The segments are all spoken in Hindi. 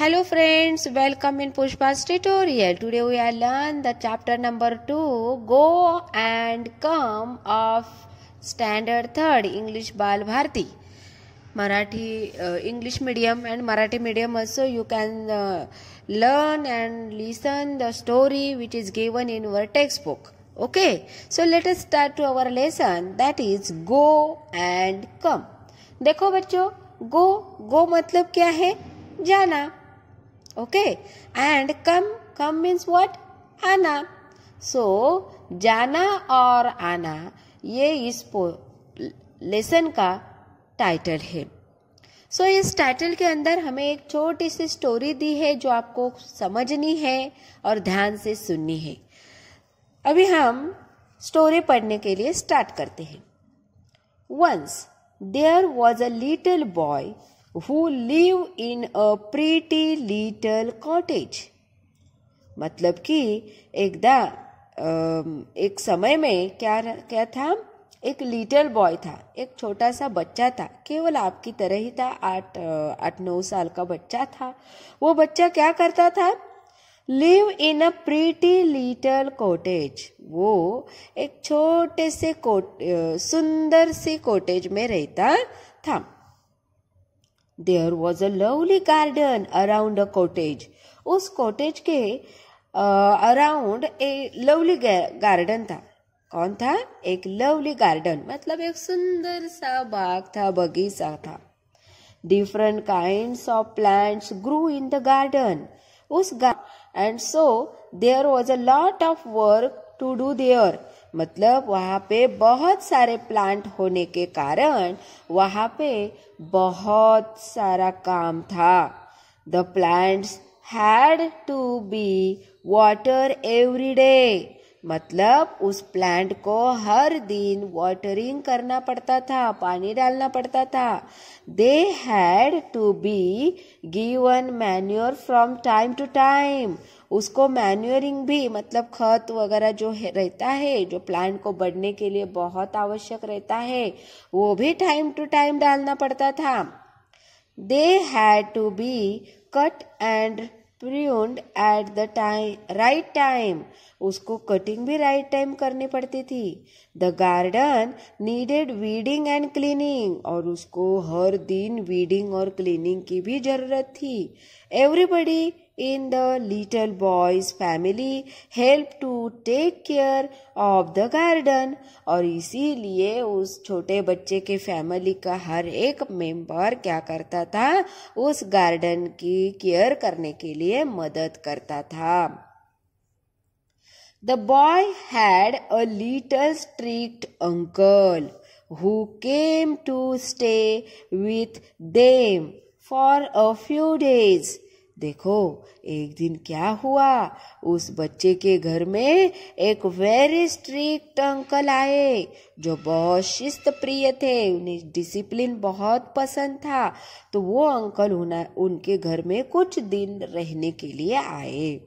Hello friends welcome in Pushpa tutorial today we are learn the chapter number two go and come of standard third English Bal Bharati Marathi English medium and Marathi medium also you can learn and listen the story which is given in your text book okay so let us start to our lesson that is go and come देखो बच्चों गो गो मतलब क्या है जाना Okay. And come, come means what? Ana. So, jana or ana ye is lesson ka title hai so so, इस टाइटल के अंदर हमें एक छोटी सी स्टोरी दी है जो आपको समझनी है और ध्यान से सुननी है अभी हम स्टोरी पढ़ने के लिए स्टार्ट करते हैं once there was a little boy who live in a pretty little cottage मतलब कि एकदा एक समय में क्या क्या था एक लिटिल बॉय था एक छोटा सा बच्चा था केवल आपकी तरह ही था आठ आठ नौ साल का बच्चा था वो बच्चा क्या करता था live in a pretty little cottage वो एक छोटे से कोट सुंदर से कॉटेज में रहता था there was a lovely garden around a cottage उस कॉटेज के अराउंड ए लवली गार्डन था कौन था एक लवली गार्डन मतलब एक सुंदर सा बाग था बगीचा था different kind of plants grew in the garden उस and so there was a lot of work to do there मतलब वहाँ पे बहुत सारे प्लांट होने के कारण वहाँ पे बहुत सारा काम था the plants had to be water every day मतलब उस प्लांट को हर दिन वाटरिंग करना पड़ता था पानी डालना पड़ता था they had to be given manure from time to time उसको मैन्यूरिंग भी मतलब खत वगैरह जो है रहता है जो प्लांट को बढ़ने के लिए बहुत आवश्यक रहता है वो भी टाइम टू टाइम डालना पड़ता था they had to be cut and pruned at the time right उसको कटिंग भी राइट टाइम करनी पड़ती थी the garden needed weeding and cleaning और उसको हर दिन वीडिंग और क्लीनिंग की भी जरूरत थी everybody in the little boys family help to take care of the garden और इसीलिए उस छोटे बच्चे के फैमिली का हर एक मेंबर क्या करता था उस गार्डन की केयर करने के लिए मदद करता था The boy had a little strict uncle who came to stay with them for a few days. देखो एक दिन क्या हुआ उस बच्चे के घर में एक वेरी स्ट्रिक्ट अंकल आए जो बहुत शिस्त प्रिय थे उन्हें डिसिप्लिन बहुत पसंद था तो वो अंकल उन्हें उनके घर में कुछ दिन रहने के लिए आए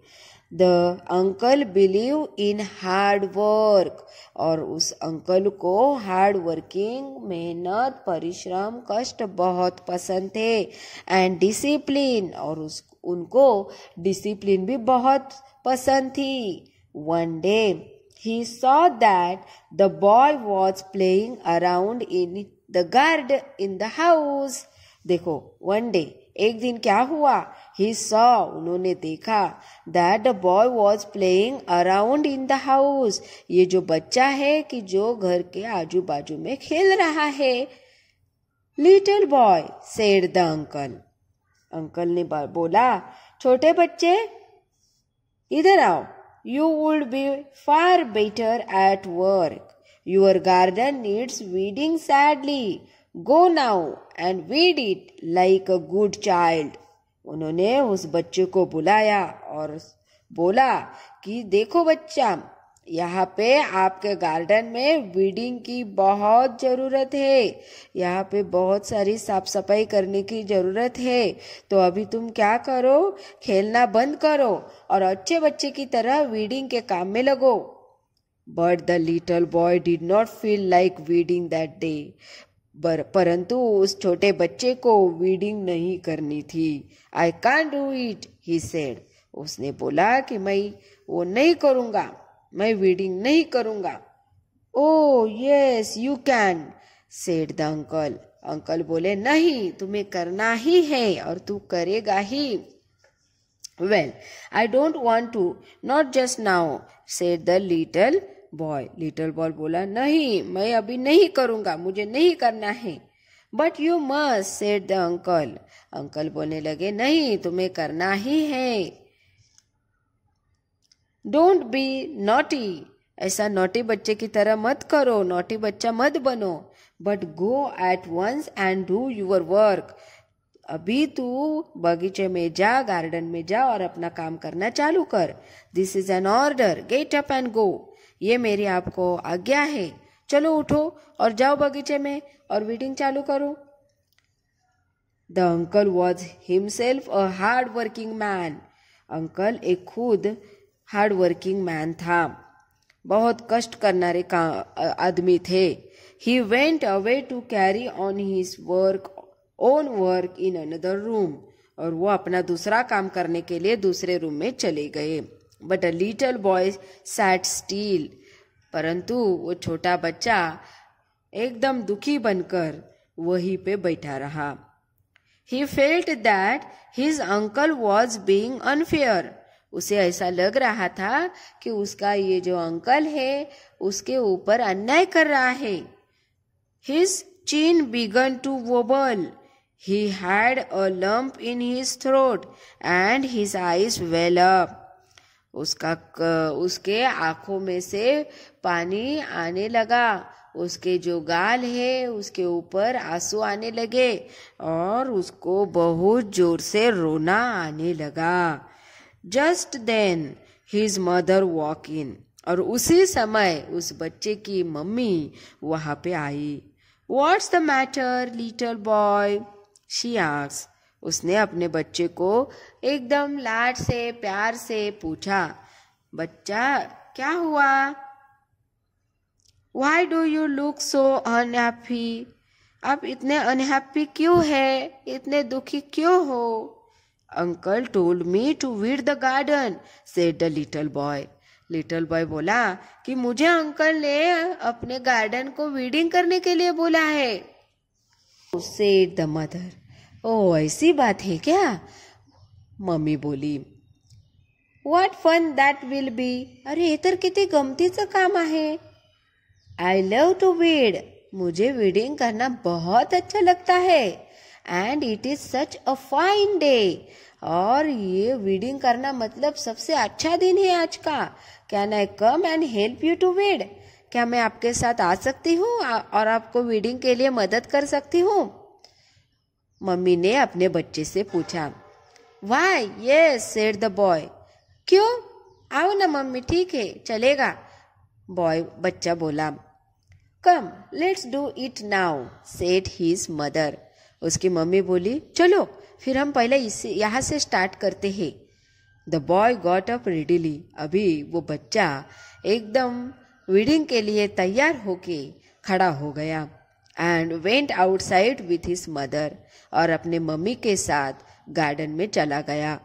the uncle believe in hard work और उस अंकल को हार्ड वर्किंग मेहनत परिश्रम कष्ट बहुत पसंद थे एंड डिसिप्लिन और उस उनको डिसिप्लिन भी बहुत पसंद थी one day he saw that the boy was playing around in the garden the house देखो वन डे एक दिन क्या हुआ ही सॉ उन्होंने देखा that the boy was playing around in the house ये जो बच्चा है कि जो घर के आजू बाजू में खेल रहा है little boy said the uncle uncle ने बोला छोटे बच्चे इधर आओ you would be far better at work your garden needs weeding sadly go now and weed it like a good child उन्होंने उस बच्चे को बुलाया और बोला कि देखो बच्चा यहाँ पे आपके गार्डन में वीडिंग की बहुत ज़रूरत है यहाँ पे बहुत सारी साफ सफाई करने की ज़रूरत है तो अभी तुम क्या करो खेलना बंद करो और अच्छे बच्चे की तरह वीडिंग के काम में लगो but the little boy did not feel like weeding that day परंतु उस छोटे बच्चे को वीडिंग नहीं करनी थी I can't do it he said उसने बोला कि मैं वो नहीं करूंगा मैं वीडिंग नहीं करूंगा oh yes you can said the uncle uncle बोले नहीं तुम्हें करना ही है और तू करेगा ही well I don't want to not just now said the little boy little boy बोला नहीं मैं अभी नहीं करूंगा मुझे नहीं करना है but you must said the uncle uncle बोलने लगे नहीं तुम्हें करना ही है डोंट बी नोटी ऐसा नोटी बच्चे की तरह मत करो नोटी बच्चा मत बनो but go at once and do your work अभी तू बगीचे में जा गार्डन में जा और अपना काम करना चालू कर this is an order get up and go ये मेरी आपको आज्ञा है चलो उठो और जाओ बगीचे में और वीडिंग चालू करो the uncle was himself a hard working man uncle एक खुद हार्ड वर्किंग मैन था बहुत कष्ट करणारे का आदमी थे he went away to carry on his work own work in another room और वो अपना दूसरा काम करने के लिए दूसरे रूम में चले गए but a little boy sat still परंतु वो छोटा बच्चा एकदम दुखी बनकर वहीं पे बैठा रहा he felt that his uncle was being unfair उसे ऐसा लग रहा था कि उसका ये जो अंकल है उसके ऊपर अन्याय कर रहा है his chin began to wobble. He had a lump in his throat and his eyes well up. उसका उसके आंखों में से पानी आने लगा उसके जो गाल है उसके ऊपर आंसू आने लगे और उसको बहुत जोर से रोना आने लगा just then his mother walk in और उसी समय उस बच्चे की मम्मी वहाँ पे आई what's the matter little boy she ask उसने अपने बच्चे को एकदम लाड से प्यार से पूछा बच्चा क्या हुआ why do you look so unhappy आप इतने अनहैप्पी क्यों है इतने दुखी क्यों हो uncle told me to weed the garden said the little boy little boy बोला कि मुझे अंकल ने अपने गार्डन को वीडिंग करने के लिए बोला है सेड द मदर ओह ऐसी बात है क्या मम्मी बोली what fun that will be अरे हे तर किती गमतीचं काम आहे आई लव टू वीड मुझे वीडिंग करना बहुत अच्छा लगता है and it is such a fine day और ये वीडिंग करना मतलब सबसे अच्छा दिन है आज का can I come and help you to weed क्या मैं आपके साथ आ सकती हूँ और आपको वीडिंग के लिए मदद कर सकती हूँ मम्मी ने अपने बच्चे से पूछा वाई ये सेड द बॉय क्यों आओ ना मम्मी ठीक है चलेगा बॉय बच्चा बोला come let's do it now said his mother उसकी मम्मी बोली चलो फिर हम पहले इसे यहाँ से स्टार्ट करते हैं the boy got up readily अभी वो बच्चा एकदम वीडिंग के लिए तैयार होके खड़ा हो गया and went outside with his mother और अपने मम्मी के साथ गार्डन में चला गया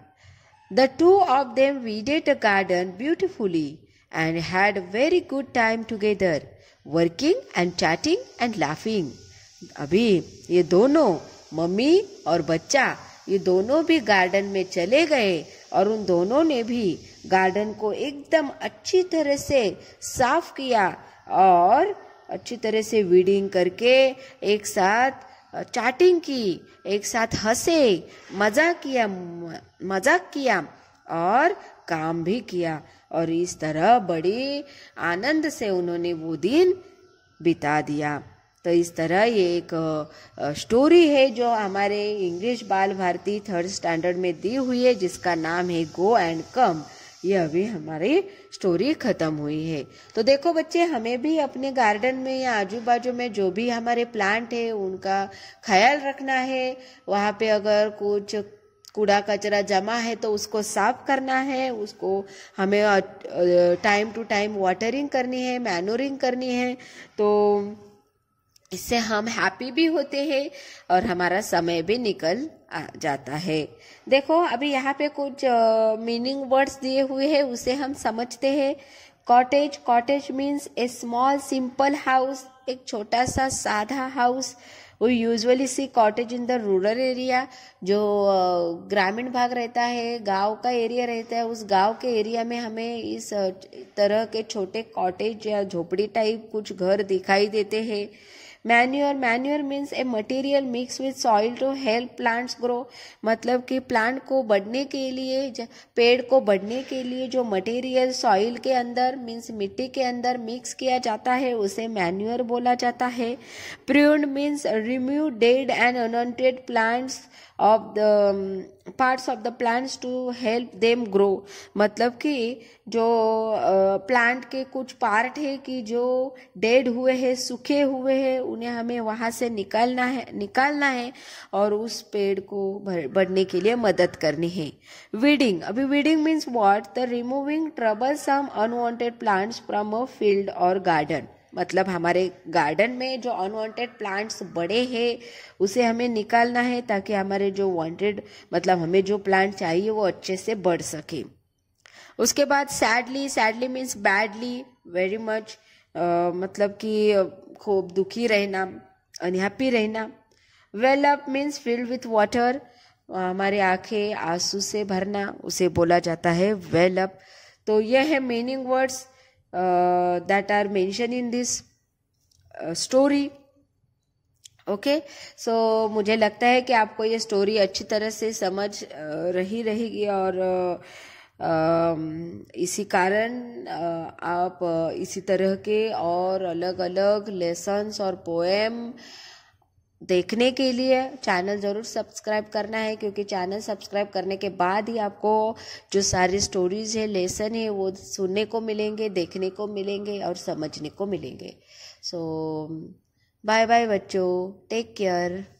the two of them weeded a garden beautifully and had very good time together working and chatting and laughing अभी ये दोनों मम्मी और बच्चा ये दोनों भी गार्डन में चले गए और उन दोनों ने भी गार्डन को एकदम अच्छी तरह से साफ किया और अच्छी तरह से वीडिंग करके एक साथ चैटिंग की एक साथ हंसे मजा किया मजाक किया और काम भी किया और इस तरह बड़ी आनंद से उन्होंने वो दिन बिता दिया तो इस तरह ये एक स्टोरी है जो हमारे English Bal Bharti third standard में दी हुई है जिसका नाम है गो एंड कम ये अभी हमारी स्टोरी ख़त्म हुई है तो देखो बच्चे हमें भी अपने गार्डन में या आजू बाजू में जो भी हमारे प्लांट है उनका ख्याल रखना है वहाँ पे अगर कुछ कूड़ा कचरा जमा है तो उसको साफ करना है उसको हमें टाइम टू टाइम वाटरिंग करनी है मैनोरिंग करनी है तो इससे हम हैप्पी भी होते हैं और हमारा समय भी निकल आ जाता है देखो अभी यहाँ पे कुछ मीनिंग वर्ड्स दिए हुए हैं उसे हम समझते हैं cottage cottage means a small simple house एक छोटा सा साधा हाउस वो usually see cottage in the rural area जो ग्रामीण भाग रहता है गांव का एरिया रहता है उस गांव के एरिया में हमें इस तरह के छोटे कॉटेज या झोपड़ी टाइप कुछ घर दिखाई देते हैं manure manure means a material mix with soil to help plants grow मतलब कि प्लांट को बढ़ने के लिए पेड़ को बढ़ने के लिए जो मटेरियल सॉइल के अंदर मीन्स मिट्टी के अंदर मिक्स किया जाता है उसे मैन्योर बोला जाता है prune means remove dead and unwanted plants of the parts of the plants to help them grow मतलब कि जो प्लांट uh, के कुछ पार्ट है कि जो डेड हुए हैं सूखे हुए हैं उन्हें हमें वहाँ से निकालना है निकालना है और उस पेड़ को बढ़ने के लिए मदद करनी है वीडिंग अभी weeding means what the removing trouble some unwanted plants from a field और गार्डन मतलब हमारे गार्डन में जो अनवांटेड प्लांट्स बड़े हैं उसे हमें निकालना है ताकि हमारे जो वांटेड मतलब हमें जो प्लांट चाहिए वो अच्छे से बढ़ सके उसके बाद sadly sadly means badly very much मतलब कि खूब दुखी रहना अनहैप्पी रहना well up means filled with water हमारे आंखें आंसू से भरना उसे बोला जाता है वेल अप तो यह है meaning words uh, that are mentioned in this uh, story okay okay? So so, मुझे लगता है कि आपको ये स्टोरी अच्छी तरह से समझ uh, रही रहेगी और uh, um, इसी कारण uh, आप इसी तरह के और अलग अलग लेसन्स और पोएम देखने के लिए चैनल ज़रूर सब्सक्राइब करना है क्योंकि चैनल सब्सक्राइब करने के बाद ही आपको जो सारी स्टोरीज है लेसन है वो सुनने को मिलेंगे देखने को मिलेंगे और समझने को मिलेंगे सो बाय बाय बच्चों टेक केयर